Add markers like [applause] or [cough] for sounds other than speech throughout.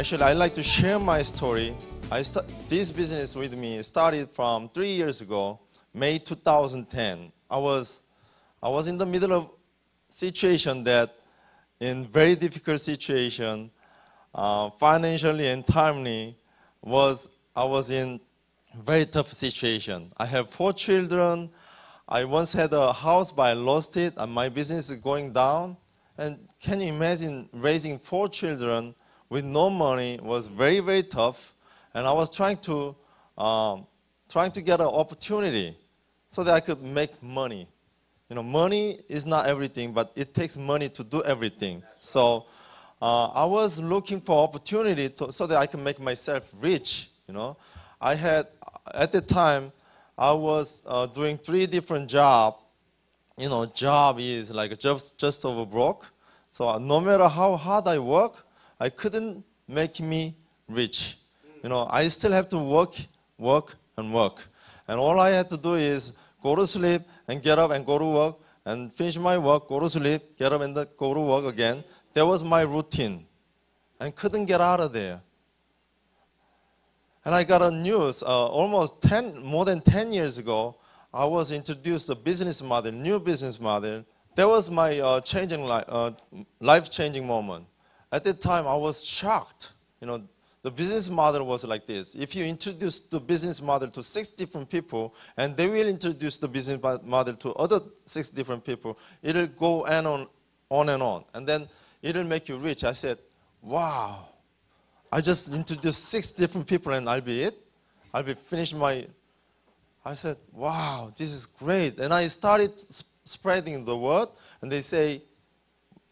Actually, I like to share my story. I this business with me started from three years ago, May 2010. I was, I was in the middle of situation that in very difficult situation, uh, financially and timely, was, I was in very tough situation. I have four children. I once had a house, but I lost it, and my business is going down. And can you imagine raising four children with no money was very, very tough. And I was trying to, um, trying to get an opportunity so that I could make money. You know, money is not everything, but it takes money to do everything. So uh, I was looking for opportunity to, so that I can make myself rich, you know. I had, at the time, I was uh, doing three different jobs. You know, job is like just, just over broke. So no matter how hard I work, I couldn't make me rich. You know, I still have to work, work, and work. And all I had to do is go to sleep and get up and go to work and finish my work, go to sleep, get up and go to work again. That was my routine. And couldn't get out of there. And I got a news uh, almost 10, more than 10 years ago, I was introduced a business model, new business model. That was my uh, changing li- uh, life-changing moment. At that time, I was shocked. You know, the business model was like this. If you introduce the business model to six different people, and they will introduce the business model to other six different people, it'll go and on, on and on. And then it'll make you rich. I said, wow, I just introduced six different people and I'll be it? I'll be finished my, I said, wow, this is great. And I started sp spreading the word, and they say,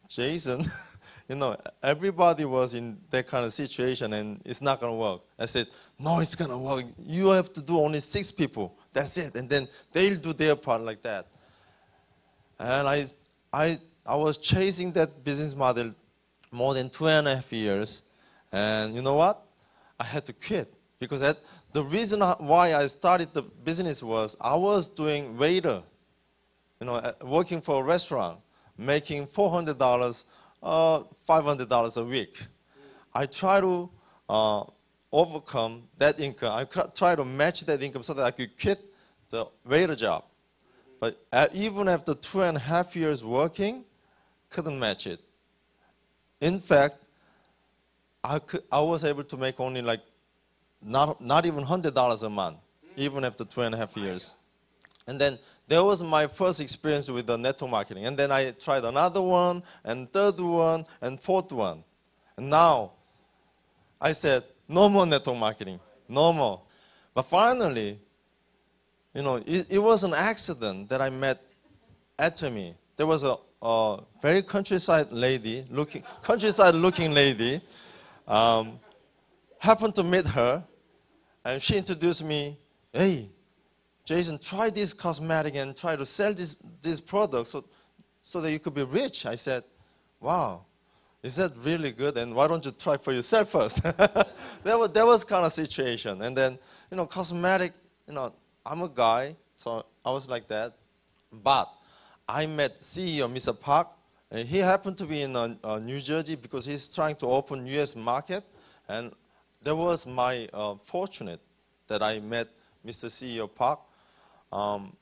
Jason, [laughs] you know, everybody was in that kind of situation and it's not going to work. I said, no, it's going to work. You have to do only six people. That's it. And then they'll do their part like that. And I, I, I was chasing that business model more than two and a half years. And you know what? I had to quit because that, the reason why I started the business was I was doing waiter, you know, uh, working for a restaurant, making $400 uh, $500 a week. I try to uh, overcome that income. I try to match that income so that I could quit the waiter job. But uh, even after two and a half years working, couldn't match it. In fact, I, could, I was able to make only like not, not even $100 a month, even after two and a half years. And then that was my first experience with the network marketing. And then I tried another one, and third one, and fourth one. And now, I said, no more network marketing, no more. But finally, you know, it, it was an accident that I met Atomy. There was a, a very countryside lady, looking, countryside looking lady, um, happened to meet her, and she introduced me, hey, Jason, try this cosmetic and try to sell this, this product so, so that you could be rich. I said, wow, is that really good? And why don't you try for yourself first? [laughs] that, was, that was kind of situation. And then, you know, cosmetic, you know, I'm a guy, so I was like that. But I met CEO Mr. Park. and he happened to be in uh, uh New Jersey because he's trying to open U.S. market. And that was my uh, fortunate that I met Mr. CEO Park um,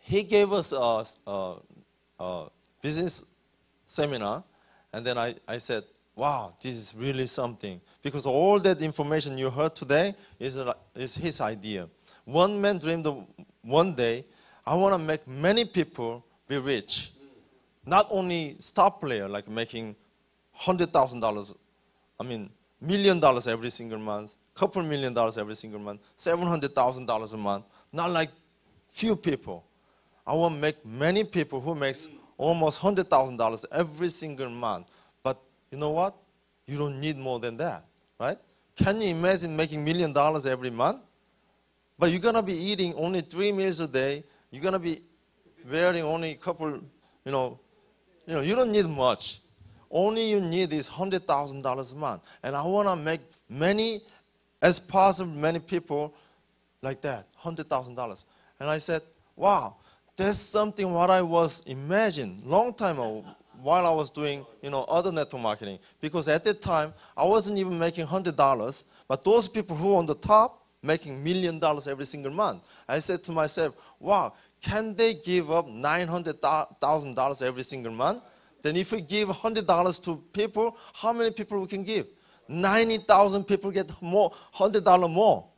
he gave us a, a, a, business seminar, and then I, I said, wow, this is really something. Because all that information you heard today is, is his idea. One man dreamed one day, I want to make many people be rich. Not only star player, like making $100,000, I mean, million dollars every single month, couple million dollars every single month, $700,000 a month. Not like few people. I will make many people who makes almost $100,000 every single month. But you know what? You don't need more than that, right? Can you imagine making million dollars every month? But you're gonna be eating only three meals a day. You're gonna be wearing only a couple, you know, you know, you don't need much. Only you need is hundred thousand dollars a month. And I wanna make many as possible many people like that, hundred thousand dollars. And I said, wow, that's something what I was imagining long time ago while I was doing, you know, other network marketing. Because at that time, I wasn't even making $100, but those people who on the top making million dollars every single month. I said to myself, wow, can they give up $900,000 every single month? Then if we give $100 to people, how many people we can give? 90,000 people get more, $100 more.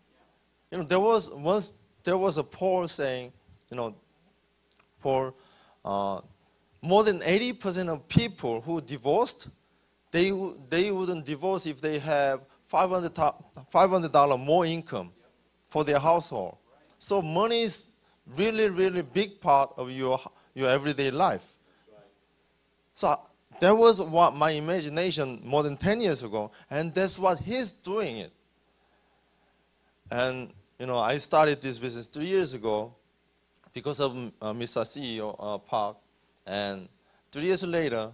You know, there was once there was a poll saying, you know, for uh, more than 80% of people who divorced, they, they wouldn't divorce if they have $500, $500 more income for their household. So money is really, really big part of your, your everyday life. So that was what my imagination more than 10 years ago, and that's what he's doing it. And you know, I started this business three years ago because of uh, Mr. CEO uh, Park. And three years later,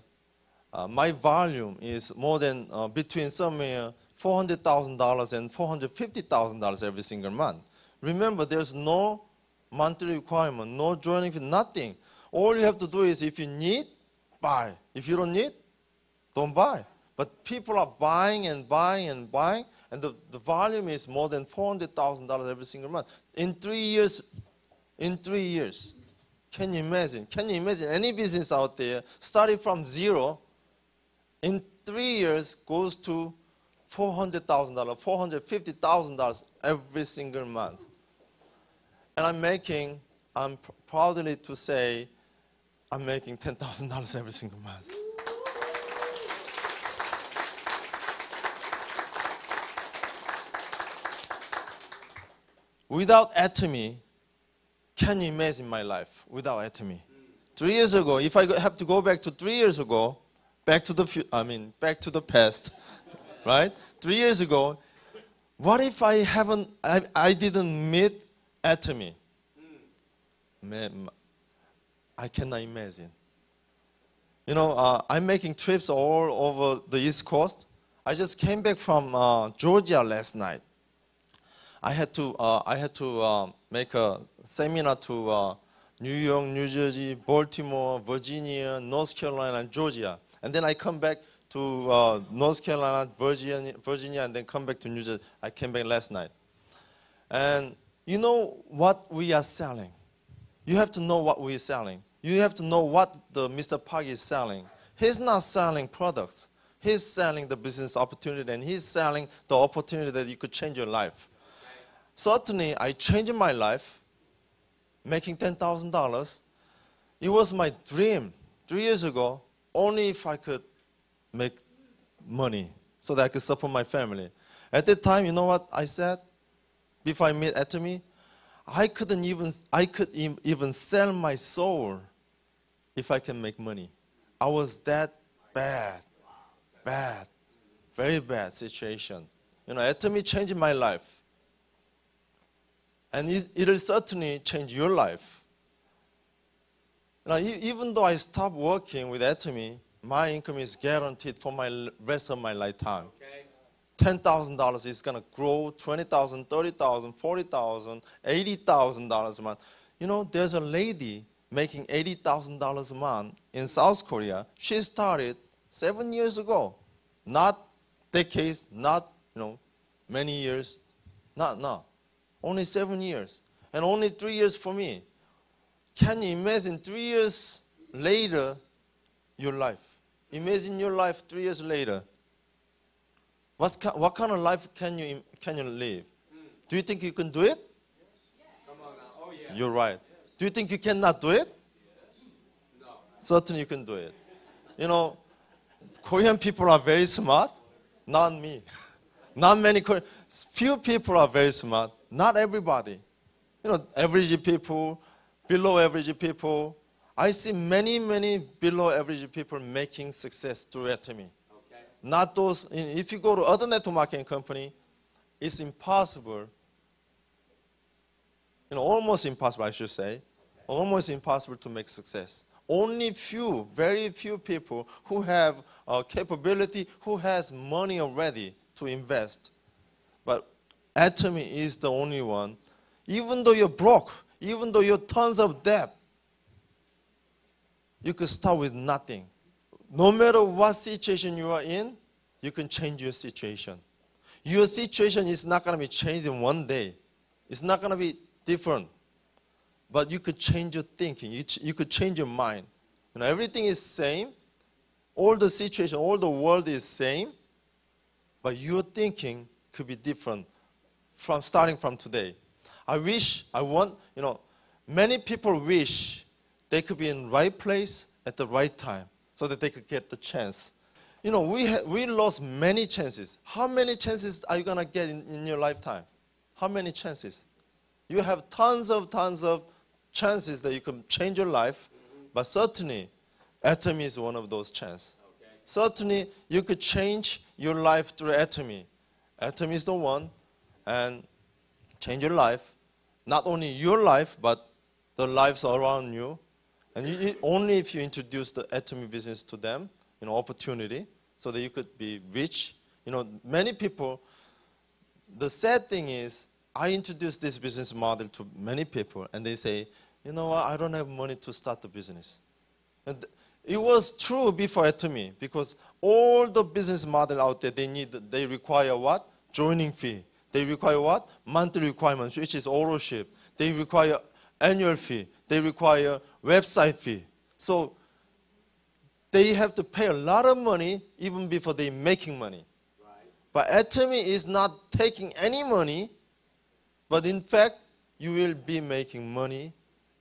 uh, my volume is more than uh, between somewhere $400,000 and $450,000 every single month. Remember, there's no monthly requirement, no joining fee, nothing. All you have to do is if you need, buy. If you don't need, don't buy. But people are buying and buying and buying. And the, the volume is more than $400,000 every single month. In three years, in three years, can you imagine? Can you imagine any business out there starting from zero in three years goes to $400,000, $450,000 every single month. And I'm making, I'm pr proudly to say, I'm making $10,000 every single month. without atomy, can you imagine my life without atomy? Three years ago, if I have to go back to three years ago, back to the I mean back to the past, [laughs] right? Three years ago, what if I haven't I, I didn't meet atomy? Man, I cannot imagine. You know, uh, I'm making trips all over the East Coast. I just came back from uh, Georgia last night. I had to, uh, I had to uh, make a seminar to uh, New York, New Jersey, Baltimore, Virginia, North Carolina, and Georgia. And then I come back to uh, North Carolina, Virginia, Virginia, and then come back to New Jersey. I came back last night. And you know what we are selling. You have to know what we are selling. You have to know what the Mr. Park is selling. He's not selling products. He's selling the business opportunity, and he's selling the opportunity that you could change your life. Certainly, I changed my life, making $10,000. It was my dream three years ago, only if I could make money so that I could support my family. At that time, you know what I said before I met Atomy? I couldn't even, I could even sell my soul if I can make money. I was that bad, bad, very bad situation. You know, Atomy changed my life. And it will certainly change your life. Now, even though I stop working with Atomy, my income is guaranteed for my rest of my lifetime. Okay. $10,000 is going to grow, $20,000, $30,000, $40,000, $80,000 a month. You know, there's a lady making $80,000 a month in South Korea. She started seven years ago. Not decades, not, you know, many years, not now. Only seven years. And only three years for me. Can you imagine three years later your life? Imagine your life three years later. What's, what kind of life can you, can you live? Do you think you can do it? Oh, yeah. You're right. Do you think you cannot do it? No. Certainly you can do it. You know, Korean people are very smart. Not me. [laughs] Not many Korean. Few people are very smart. Not everybody. You know, average people, below average people. I see many, many below average people making success through Atomy. Okay. Not those, if you go to other network marketing company, it's impossible. You know, almost impossible, I should say. Okay. Almost impossible to make success only few, very few people who have uh, capability, who has money already to invest. But Atomy is the only one. Even though you're broke, even though you're tons of debt, you could start with nothing. No matter what situation you are in, you can change your situation. Your situation is not going to be changed in one day. It's not going to be different. But you could change your thinking. You, ch- you could change your mind. You know, everything is same. All the situation, all the world is same. But your thinking could be different from starting from today. I wish, I want, you know, many people wish they could be in right place at the right time so that they could get the chance. You know, we, we lost many chances. How many chances are you going to get in, in your lifetime? How many chances? You have tons of tons of chances that you can change your life, but certainly, atomy is one of those chances. Okay. Certainly, you could change your life through atomy. Atomy is the one, and change your life, not only your life, but the lives around you. And you, only if you introduce the atomy business to them, you know, opportunity, so that you could be rich. You know, many people, the sad thing is, I introduce this business model to many people, and they say, you know what, I don't have money to start the business. And it was true before Atomy, because all the business model out there, they need, they require what? Joining fee. They require what? Monthly requirements, which is authorship. They require annual fee. They require website fee. So they have to pay a lot of money even before they're making money. Right. But Atomy is not taking any money, but in fact, you will be making money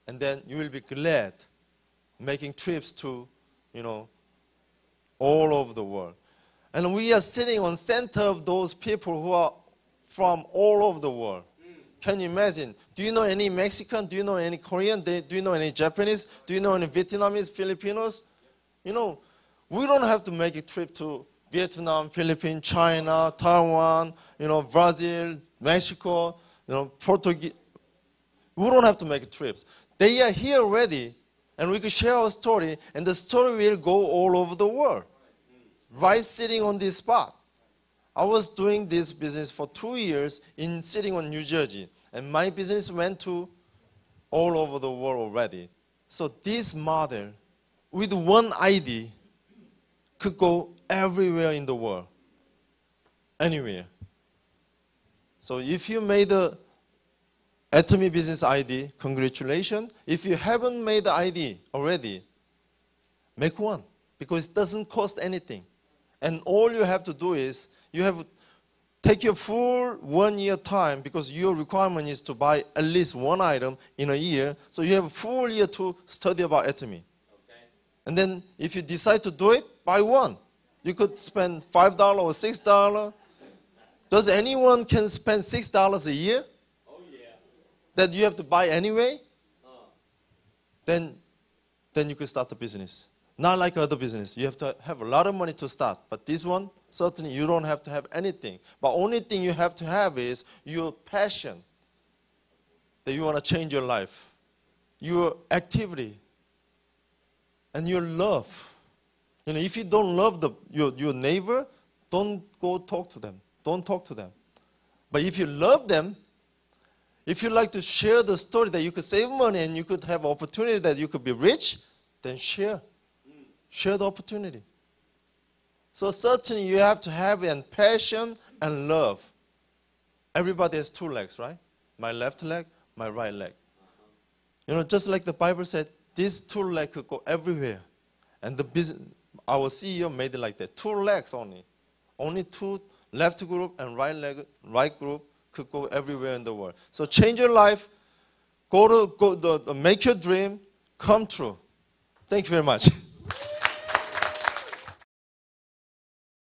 and then you will be glad making trips to, you know, all over the world. And we are sitting on center of those people who are from all over the world. Can you imagine? Do you know any Mexican? Do you know any Korean? Do you know any Japanese? Do you know any Vietnamese, Filipinos? You know, we don't have to make a trip to Vietnam, Philippines, China, Taiwan, you know, Brazil, Mexico, you know, Portuguese. We don't have to make trips. They are here already, and we can share our story, and the story will go all over the world, right sitting on this spot. I was doing this business for two years in sitting on New Jersey, and my business went to all over the world already. So this model, with one ID, could go everywhere in the world, anywhere. So if you made the Atomy Business ID, congratulations. If you haven't made the ID already, make one because it doesn't cost anything. And all you have to do is you have take your full one year time because your requirement is to buy at least one item in a year. So you have a full year to study about atomy. Okay. And then if you decide to do it, buy one. You could spend $5 or $6. Does anyone can spend $6 a year? Oh, that you have to buy anyway? Uh. Then, then you could start the business. Not like other business. You have to have a lot of money to start. But this one, certainly you don't have to have anything. But only thing you have to have is your passion that you want to change your life, your activity, and your love. You know, if you don't love the, your, your neighbor, don't go talk to them. Don't talk to them. But if you love them, if you like to share the story that you could save money and you could have opportunity that you could be rich, then share. Share the opportunity. So certainly you have to have an passion and love. Everybody has two legs, right? My left leg, my right leg. You know, just like the Bible said, this two legs could go everywhere. And the business, our CEO made it like that. Two legs only. Only two left group and right leg, right group could go everywhere in the world. So change your life. Go to go make your dream come true. Thank you very much. [laughs]